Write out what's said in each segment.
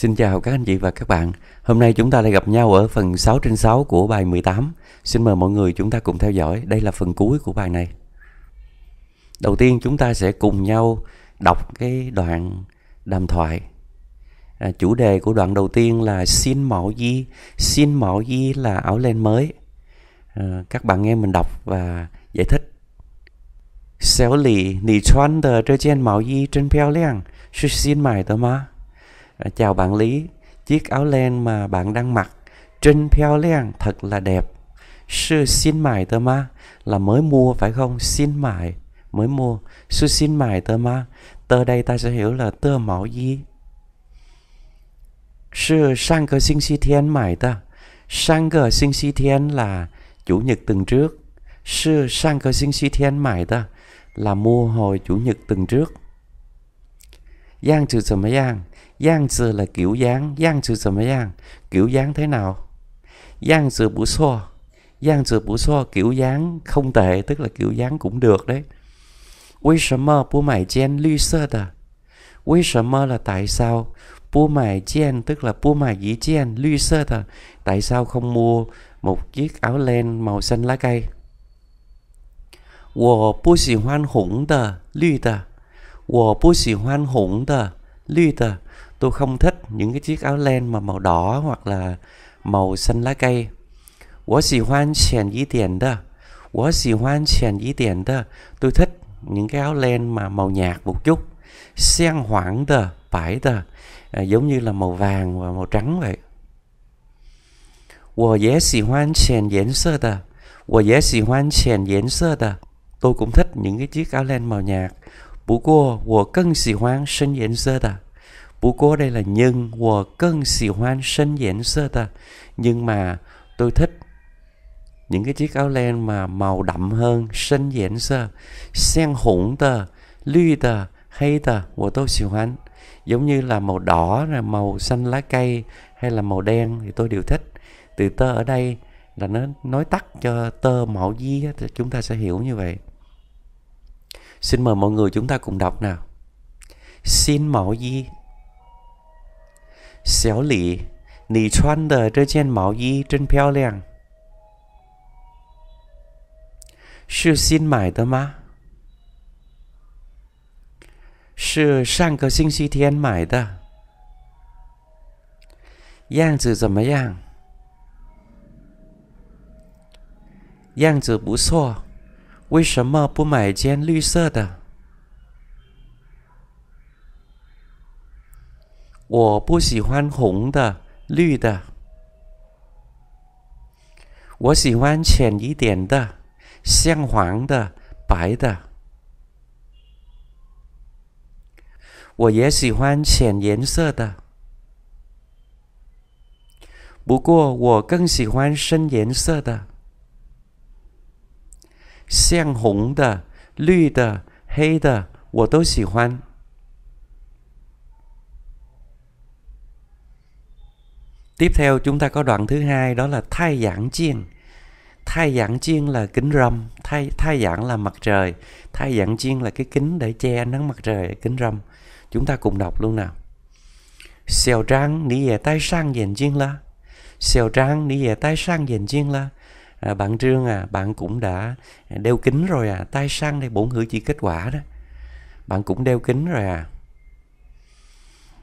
Xin chào các anh chị và các bạn. Hôm nay chúng ta lại gặp nhau ở phần 6 trên 6 của bài 18. Xin mời mọi người chúng ta cùng theo dõi. Đây là phần cuối của bài này. Đầu tiên chúng ta sẽ cùng nhau đọc cái đoạn đàm thoại. À, chủ đề của đoạn đầu tiên là xin mạo di. Xin mạo di là áo len mới. À, các bạn nghe mình đọc và giải thích. Xéo lì, nì choan tờ trên mạo di trên peo liang. Sư xin mải tờ mà. À, chào bạn Lý, chiếc áo len mà bạn đang mặc trinh peo len thật là đẹp. Sư xin mài tơ ma là mới mua phải không? Xin mài mới mua. Sư xin mài tơ ma. Tơ đây ta sẽ hiểu là tơ mẫu gì? Sư sang cơ sinh si thiên mài tơ. Sang cơ sinh si thiên là chủ nhật tuần trước. Sư sang cơ sinh si thiên mài tơ là mua hồi chủ nhật tuần trước. Giang trừ sầm giang 样子 là kiểu dáng, 样子怎么样？Kiểu dáng thế nào? Yang sự bù xô. Yang sự bù xô kiểu dáng không tệ, tức là kiểu dáng cũng được đấy. Vì sao mà bố mải chen lư sơ đà? Vì sao mà là tại sao? Bố mải chen tức là bố mải dĩ chen lư sơ đà. Tại sao không mua một chiếc áo len màu xanh lá cây? 我不喜欢红的、绿的。我不喜欢红的、绿的。tôi không thích những cái chiếc áo len mà màu đỏ hoặc là màu xanh lá cây. 我喜欢浅一点的，我喜欢浅一点的。Tôi thích những cái áo len mà màu nhạt một chút, xen hoảng tờ, bãi tờ, à, giống như là màu vàng và màu trắng vậy. 我也喜欢浅颜色的，我也喜欢浅颜色的。Tôi cũng thích những cái chiếc áo len màu nhạt. 不过我更喜欢深颜色的。bố cố đây là nhưng, của cân xì hoan sân diễn sơ ta nhưng mà tôi thích những cái chiếc áo len mà màu đậm hơn sân diễn sơ sen hủng tờ lư tờ hay tờ của tôi xì hoan giống như là màu đỏ là màu xanh lá cây hay là màu đen thì tôi đều thích từ tơ ở đây là nó nói tắt cho tơ mạo di thì chúng ta sẽ hiểu như vậy xin mời mọi người chúng ta cùng đọc nào xin mạo di 小李，你穿的这件毛衣真漂亮，是新买的吗？是上个星期天买的，样子怎么样？样子不错，为什么不买件绿色的？我不喜欢红的、绿的，我喜欢浅一点的，像黄的、白的。我也喜欢浅颜色的，不过我更喜欢深颜色的，像红的、绿的、黑的，我都喜欢。Tiếp theo chúng ta có đoạn thứ hai đó là thai giảng chiên. Thai giảng chiên là kính râm, thai thai giảng là mặt trời, thai giảng chiên là cái kính để che nắng mặt trời, kính râm. Chúng ta cùng đọc luôn nào. Xiao Trang, nỉ về tay sang dành chiên la. Xiao Trang, nỉ về tay sang dành chiên la. À, bạn Trương à, bạn cũng đã đeo kính rồi à, tay sang đây bổn hữu chỉ kết quả đó. Bạn cũng đeo kính rồi à.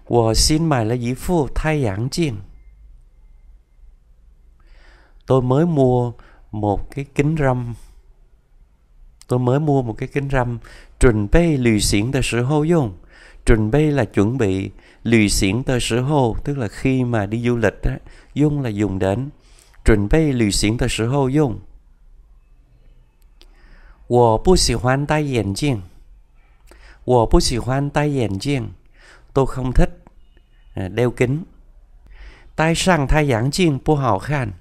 Wo xin mày là dĩ phu thai giảng chiên tôi mới mua một cái kính râm tôi mới mua một cái kính râm chuẩn bị lì xỉn tờ sử hô dùng chuẩn bị là chuẩn bị lì xỉn tờ sử hô tức là khi mà đi du lịch á dùng là dùng đến chuẩn bị lì xỉn tờ sử hô dùng tôi không thích à, đeo kính. Tay sang thay giảng chiên bu hào khan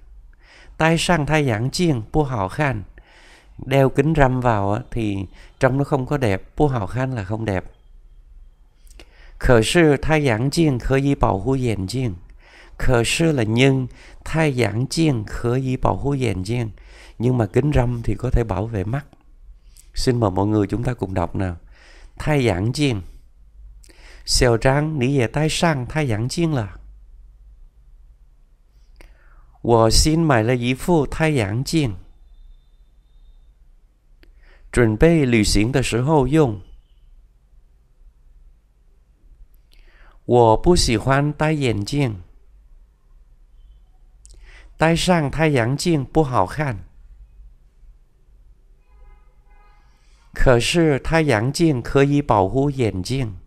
tay sang thay giảng chiên pu hào khan đeo kính râm vào thì trong nó không có đẹp pu hào khan là không đẹp khởi sư thay giảng chiên khởi di bảo hu dền chiên khởi sư là nhưng thay giảng chiên khởi di bảo hu dền chiên nhưng mà kính râm thì có thể bảo vệ mắt xin mời mọi người chúng ta cùng đọc nào thay giảng chiên xiao trang nỉ về tay sang thay giảng chiên là 我新买了一副太阳镜，准备旅行的时候用。我不喜欢戴眼镜，戴上太阳镜不好看。可是太阳镜可以保护眼睛。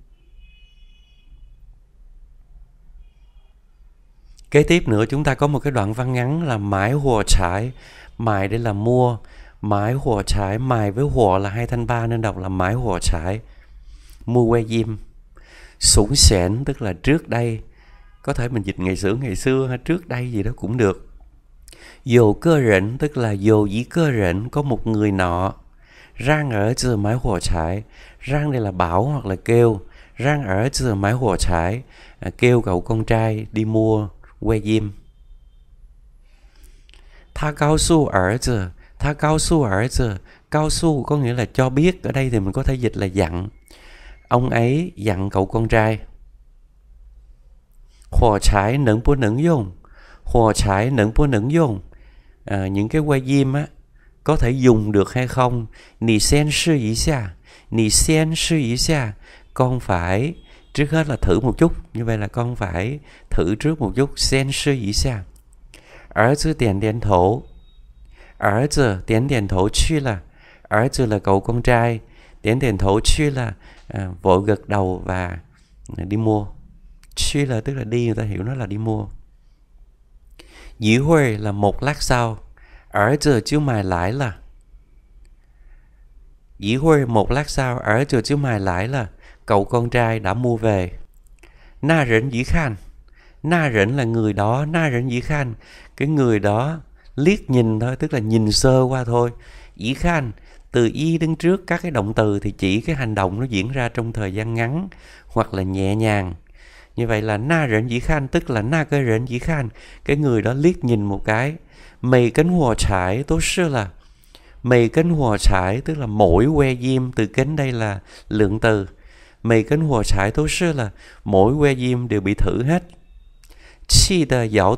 kế tiếp nữa chúng ta có một cái đoạn văn ngắn là mãi hùa trải mãi đây là mua mãi hùa trải mài với hùa là hai thanh ba nên đọc là mãi hùa trải mua que diêm sủng sẻn tức là trước đây có thể mình dịch ngày xưa ngày xưa hay trước đây gì đó cũng được dồ cơ rỉnh tức là dồ dĩ cơ rỉnh có một người nọ rang ở chưa mái hùa trải rang đây là bảo hoặc là kêu rang ở chưa mái hùa trải à, kêu cậu con trai đi mua 为因。他 cao su ở giờ tha cao su ở giờ cao su có nghĩa là cho biết ở đây thì mình có thể dịch là dặn ông ấy dặn cậu con trai hồ trái nửng bố nửng dùng hồ trái nửng bố nửng dùng à, những cái quay diêm á có thể dùng được hay không nì sen sư ý xa nì sen sư ý xa con phải trước hết là thử một chút như vậy là con phải thử trước một chút xem sư ý xa ở chữ tiền điện thổ ở chữ tiền điện thổ chi là ở chữ là cậu con trai tiền điện thổ chi là à, vội gật đầu và đi mua chi là tức là đi người ta hiểu nó là đi mua dĩ huê là một lát sau ở chữ chứ mài lại là dĩ huê một lát sau ở chữ chứ mài lại là cậu con trai đã mua về. Na Rẫn Dĩ Khan. Na Rẫn là người đó, Na Rẫn Dĩ Khan. Cái người đó liếc nhìn thôi, tức là nhìn sơ qua thôi. Dĩ Khan, từ y đứng trước các cái động từ thì chỉ cái hành động nó diễn ra trong thời gian ngắn hoặc là nhẹ nhàng. Như vậy là Na Rẫn Dĩ Khan tức là Na Cơ Rẫn Dĩ Khan. Cái người đó liếc nhìn một cái. Mày cánh hòa trải tốt sư là mày cánh hòa trải tức là mỗi que diêm từ cánh đây là lượng từ 每根火柴都是了，mỗi que diêm đều bị thử hết. Chi tờ dạo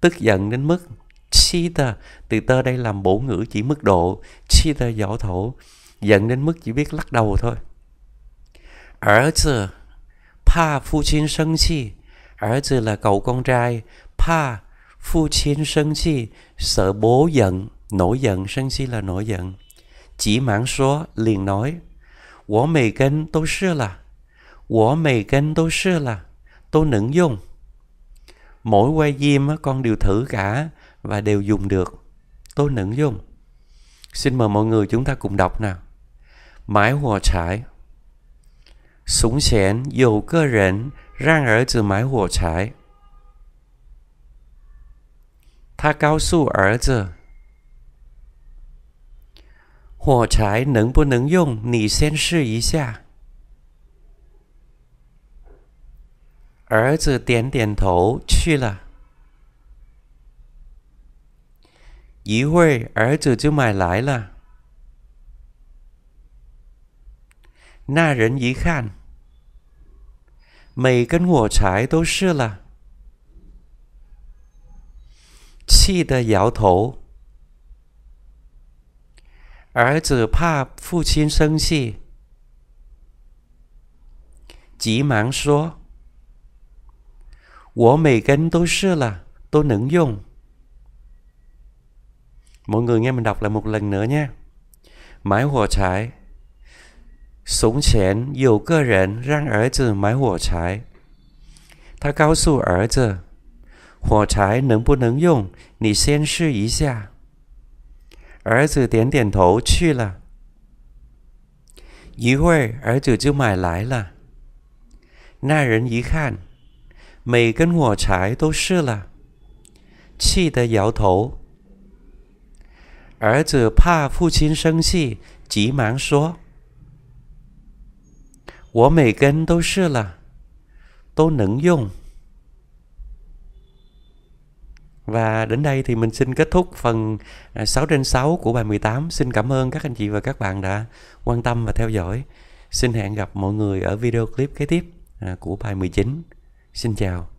tức giận đến mức chi tờ, từ tơ đây làm bổ ngữ chỉ mức độ, chi tờ dạo thổ, giận đến mức chỉ biết lắc đầu thôi. Ở giờ, pa phu chín sân chi, ở giờ là cậu con trai, pa phu chín sân chi, sợ bố giận, nổi giận, sân chi là nổi giận. Chỉ mãn số liền nói, 我每根都是啦，我每根都是 là tôi nửng Mỗi que diêm con đều thử cả và đều dùng được. Tôi nửng dùng. Xin mời mọi người chúng ta cùng đọc nào. Mãi hồ trải. Súng xén dù cơ rỉnh rang ở từ mãi hòa trải. Tha cao su ở giờ 火柴能不能用？你先试一下。儿子点点头，去了。一会儿，儿子就买来了。那人一看，每根火柴都试了，气得摇头。儿子怕父亲生气，急忙说：“我每根都试了，都能用。” mọi người nghe mình đọc lại một lần nữa nha。买火柴。从前有个人让儿子买火柴，他告诉儿子：“火柴能不能用，你先试一下。”儿子点点头，去了。一会儿，儿子就买来了。那人一看，每根火柴都试了，气得摇头。儿子怕父亲生气，急忙说：“我每根都试了，都能用。” Và đến đây thì mình xin kết thúc phần 6 à, trên 6 của bài 18. Xin cảm ơn các anh chị và các bạn đã quan tâm và theo dõi. Xin hẹn gặp mọi người ở video clip kế tiếp à, của bài 19. Xin chào.